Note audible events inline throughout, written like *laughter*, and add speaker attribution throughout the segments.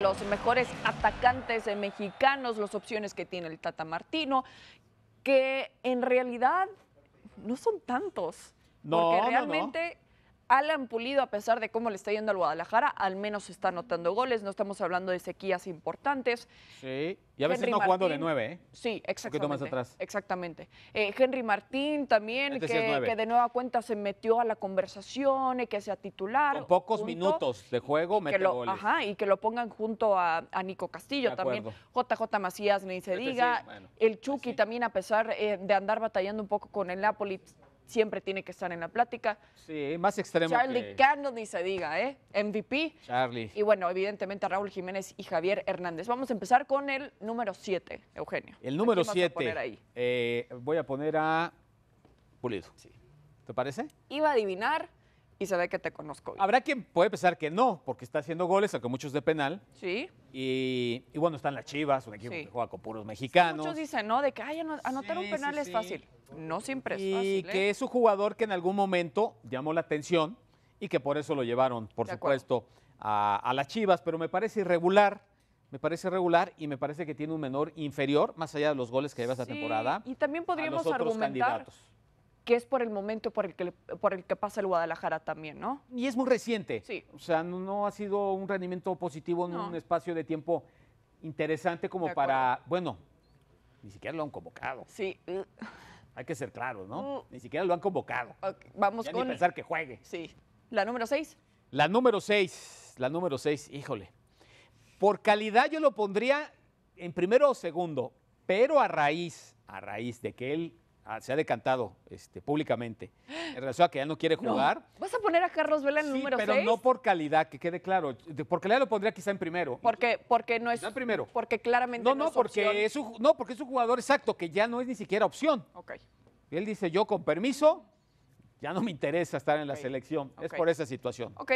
Speaker 1: los mejores atacantes mexicanos, las opciones que tiene el Tata Martino, que en realidad no son tantos. No, porque realmente Alan Pulido, a pesar de cómo le está yendo al Guadalajara, al menos está anotando goles. No estamos hablando de sequías importantes.
Speaker 2: Sí, y a veces no jugando de nueve, ¿eh?
Speaker 1: Sí, exactamente. Un más atrás. Exactamente. Eh, Henry Martín también, este que, de nueva cuenta se metió a la conversación, y que sea titular. Con pocos minutos
Speaker 2: de juego, mete Ajá,
Speaker 1: y que lo pongan junto a, Nico Castillo también. JJ Macías, ni se este diga. el Chucky también, a pesar eh, de andar batallando un poco con el Napoli, siempre tiene que estar en la plática.
Speaker 2: Sí, más extremo. Charlie Cannon,
Speaker 1: ni se diga, ¿eh? MVP. Charlie. Y bueno, evidentemente a Raúl Jiménez y Javier Hernández. Vamos a empezar con el número 7, Eugenio. El número 7.
Speaker 2: Eh, voy a poner a Pulido. Sí. ¿Te parece?
Speaker 1: Iba a adivinar y se ve que te conozco. Bien.
Speaker 2: Habrá quien puede pensar que no, porque está haciendo goles, aunque muchos de penal. Sí. Y, bueno, están las Chivas, un equipo que juega con puros mexicanos. muchos
Speaker 1: dicen, ¿no? De que anotar un penal es fácil. No siempre es y fácil. Y ¿eh? que es
Speaker 2: un jugador que en algún momento llamó la atención y que por eso lo llevaron, por supuesto, a, las Chivas, pero me parece irregular. Me parece irregular, y me parece que tiene un menor inferior, más allá de los goles que lleva esta temporada. Y
Speaker 1: también podríamos los argumentar que es por el momento por el que, por el que pasa el Guadalajara también, ¿no?
Speaker 2: Y es muy reciente. Sí. O sea, no, ha sido un rendimiento positivo en un espacio de tiempo interesante como para, bueno, ni siquiera lo han convocado. Sí. Hay que ser claros, ¿no? Uh. Ni siquiera lo han convocado.
Speaker 1: Vamos ya con... Ni pensar que juegue. Sí. ¿La número 6?
Speaker 2: La número 6, la número 6, híjole. Por calidad yo lo pondría en primero o segundo, pero a raíz, a raíz de que él Ah, se ha decantado este, públicamente en relación a que ya no quiere *gasps* jugar.
Speaker 1: ¿Vas a poner a Carlos Vela en el número pero no
Speaker 2: por calidad, que quede claro. porque le lo pondría quizá en primero. Porque, porque no es. No primero.
Speaker 1: Porque claramente no, es
Speaker 2: porque Es un, no, porque es un jugador exacto que ya no es ni siquiera opción. Ok. él dice, yo con permiso, ya no me interesa estar en la selección. Es por esa situación. Ok.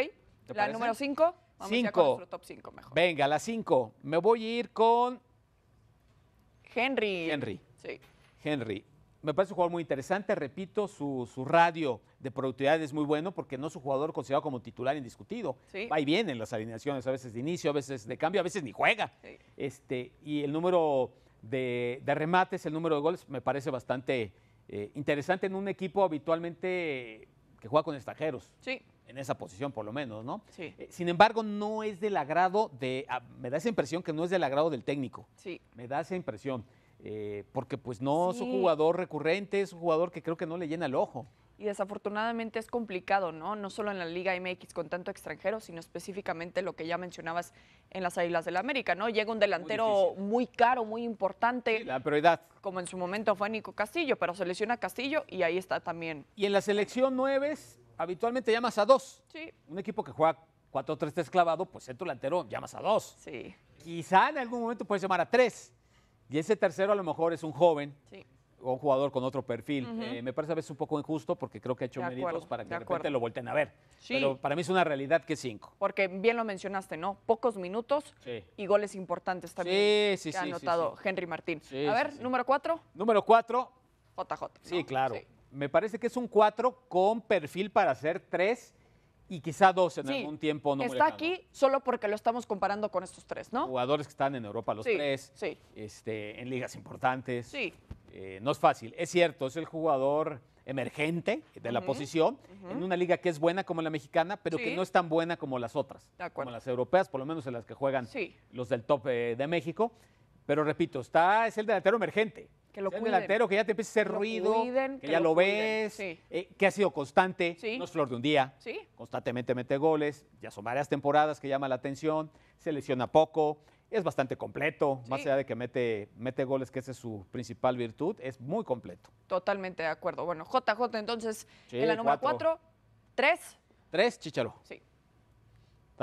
Speaker 1: la número 5. Vamos Ya con nuestro top 5 mejor.
Speaker 2: Venga, la 5. Me voy a ir con... Henry. Henry. Sí. Henry me parece un jugador muy interesante, repito, su, radio de productividad es muy bueno porque no es un jugador considerado como titular indiscutido. Va y viene en las alineaciones, a veces de inicio, a veces de cambio, a veces ni juega. Este, y el número de, remates, el número de goles me parece bastante eh, interesante en un equipo habitualmente que juega con extranjeros. Sí. En esa posición, por lo menos, ¿no? Eh, sin embargo, no es del agrado de. Ah, me da esa impresión que no es del agrado del técnico. Sí. Me da esa impresión. Eh, porque pues no es un jugador recurrente, es un jugador que creo que no le llena el ojo.
Speaker 1: Y desafortunadamente es complicado, ¿no? No solo en la Liga MX con tanto extranjero, sino específicamente lo que ya mencionabas en las Islas del América, ¿no? Llega un delantero muy, caro, muy importante. la prioridad. Como en su momento fue Nico Castillo, pero selecciona lesiona Castillo y ahí está también. Y en la selección 9 habitualmente
Speaker 2: llamas a dos. Sí. Un equipo que juega 4-3-3 clavado, pues el delantero llamas a dos. Sí. Quizá en algún momento puedes llamar a tres y ese tercero a lo mejor es un joven. O un jugador con otro perfil. Eh, me parece a veces un poco injusto porque creo que ha hecho méritos para que de, repente lo volteen a ver. Pero para mí es una realidad que cinco.
Speaker 1: Porque bien lo mencionaste, ¿no? Pocos minutos y goles importantes también sí, que ha anotado
Speaker 2: Henry Martín. a ver, número cuatro. Número cuatro. JJ. Sí, claro. Me parece que es un cuatro con perfil para hacer tres y quizá dos en algún tiempo no Está aquí
Speaker 1: solo porque lo estamos comparando con estos tres, ¿no?
Speaker 2: Jugadores que están en Europa los tres, Este, en ligas importantes. Sí. Eh, no es fácil, es cierto, es el jugador emergente de la posición en una liga que es buena como la mexicana, pero que no es tan buena como las otras, como las europeas, por lo menos en las que juegan los del top eh, de México. Pero repito, está es el delantero emergente.
Speaker 1: Que lo delantero, que
Speaker 2: ya te empiece a hacer ruido, que, ya lo, ves, eh, que ha sido constante, no es flor de un día, constantemente mete goles, ya son varias temporadas que llama la atención, se lesiona poco, es bastante completo, más allá de que mete, mete goles, que esa es su principal virtud, es muy completo.
Speaker 1: Totalmente de acuerdo. Bueno, JJ entonces, en la número 4, 3.
Speaker 2: 3, Chicharo. Sí.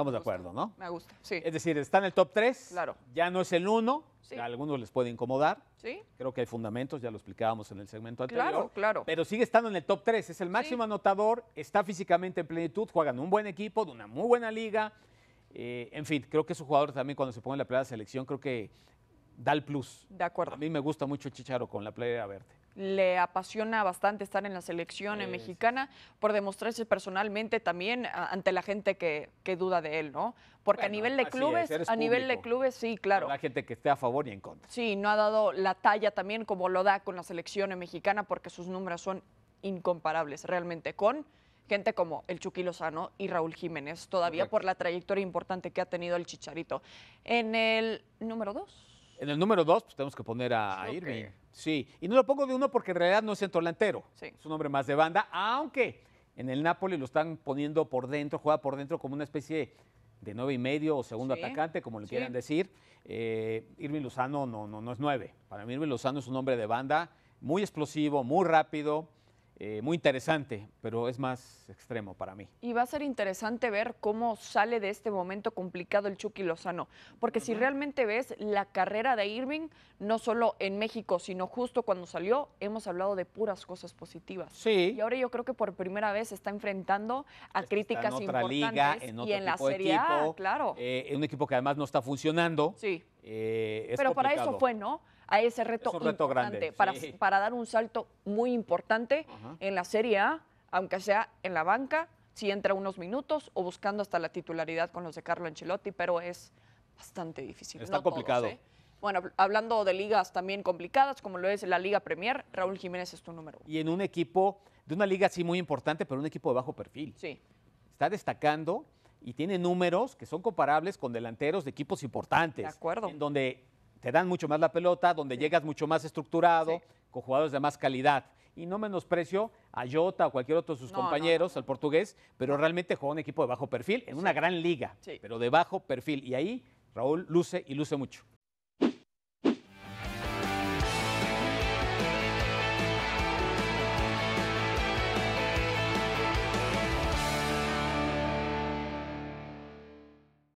Speaker 2: Estamos de acuerdo, ¿no?
Speaker 1: Me gusta, sí. Es decir,
Speaker 2: está en el top 3. Claro. Ya no es el 1. Sí. A algunos les puede incomodar. Sí. Creo que hay fundamentos, ya lo explicábamos en el segmento anterior. Claro, claro. Pero sigue estando en el top 3. Es el máximo anotador, está físicamente en plenitud, juega en un buen equipo, de una muy buena liga. Eh, en fin, creo que es un jugador también cuando se pone en la de selección, creo que da el plus. De acuerdo. A mí me gusta mucho Chicharo con la playa verde
Speaker 1: le apasiona bastante estar en la selección mexicana por demostrarse personalmente también ante la gente que, duda de él, ¿no? Porque a nivel de clubes, a nivel de
Speaker 2: clubes, sí, claro. La gente que esté a favor y en contra.
Speaker 1: Sí, no ha dado la talla también como lo da con la selección mexicana porque sus números son incomparables realmente con gente como el Chuquilo Sano y Raúl Jiménez, todavía por la trayectoria importante que ha tenido el Chicharito. En el número dos.
Speaker 2: En el número dos, pues tenemos que poner a, Irme. Sí, y no lo pongo de uno porque en realidad no es centro delantero. Sí. Es un hombre más de banda, aunque en el Napoli lo están poniendo por dentro, juega por dentro como una especie de nueve y medio o segundo atacante, como le quieran decir. Eh, Irving Lozano no, no, no es nueve. Para mí Irving Lozano es un hombre de banda muy explosivo, muy rápido, eh, muy interesante, pero es más extremo para mí.
Speaker 1: Y va a ser interesante ver cómo sale de este momento complicado el Chucky Lozano, porque si realmente ves la carrera de Irving, no solo en México, sino justo cuando salió, hemos hablado de puras cosas positivas. Sí. Y ahora yo creo que por primera vez se está enfrentando a críticas en otra importantes liga, en y en la Serie claro.
Speaker 2: Eh, en un equipo que además no está funcionando. Sí. Eh, pero para eso fue,
Speaker 1: ¿no? a ese reto, importante para, para, dar un salto muy importante en la Serie A, aunque sea en la banca, si entra unos minutos o buscando hasta la titularidad con los de Carlo Ancelotti, pero es bastante difícil. Está complicado. ¿eh? Bueno, hablando de ligas también complicadas, como lo es la Liga Premier, Raúl Jiménez es tu número
Speaker 2: uno. Y en un equipo, de una liga sí muy importante, pero un equipo de bajo perfil. Sí. Está destacando y tiene números que son comparables con delanteros de equipos importantes. De acuerdo. En donde te dan mucho más la pelota, donde llegas mucho más estructurado, con jugadores de más calidad. Y no menosprecio a Jota o cualquier otro de sus compañeros, al portugués, pero realmente juega un equipo de bajo perfil, en una gran liga, pero de bajo perfil. Y ahí Raúl luce y luce mucho.